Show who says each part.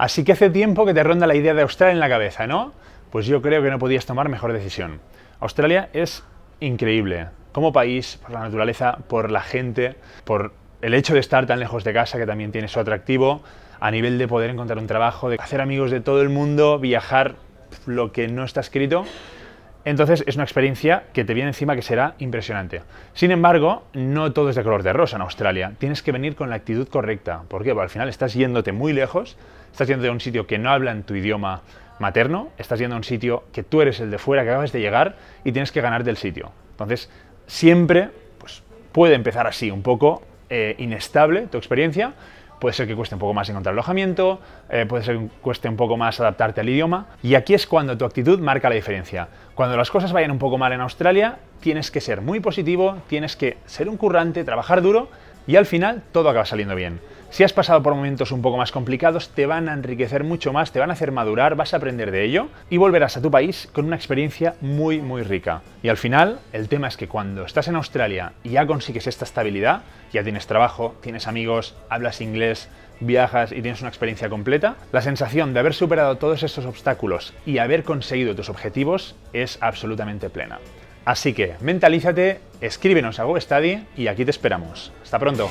Speaker 1: Así que hace tiempo que te ronda la idea de Australia en la cabeza, ¿no? Pues yo creo que no podías tomar mejor decisión. Australia es increíble, como país, por la naturaleza, por la gente, por el hecho de estar tan lejos de casa, que también tiene su atractivo, a nivel de poder encontrar un trabajo, de hacer amigos de todo el mundo, viajar, lo que no está escrito. Entonces es una experiencia que te viene encima que será impresionante. Sin embargo, no todo es de color de rosa en Australia. Tienes que venir con la actitud correcta. Porque al final estás yéndote muy lejos estás yendo de un sitio que no habla en tu idioma materno, estás yendo a un sitio que tú eres el de fuera, que acabas de llegar y tienes que ganar del sitio. Entonces, siempre pues, puede empezar así, un poco eh, inestable tu experiencia, puede ser que cueste un poco más encontrar alojamiento, eh, puede ser que cueste un poco más adaptarte al idioma. Y aquí es cuando tu actitud marca la diferencia. Cuando las cosas vayan un poco mal en Australia, tienes que ser muy positivo, tienes que ser un currante, trabajar duro y al final todo acaba saliendo bien. Si has pasado por momentos un poco más complicados, te van a enriquecer mucho más, te van a hacer madurar, vas a aprender de ello y volverás a tu país con una experiencia muy, muy rica. Y al final, el tema es que cuando estás en Australia y ya consigues esta estabilidad, ya tienes trabajo, tienes amigos, hablas inglés, viajas y tienes una experiencia completa, la sensación de haber superado todos estos obstáculos y haber conseguido tus objetivos es absolutamente plena. Así que mentalízate, escríbenos a Study y aquí te esperamos. Hasta pronto.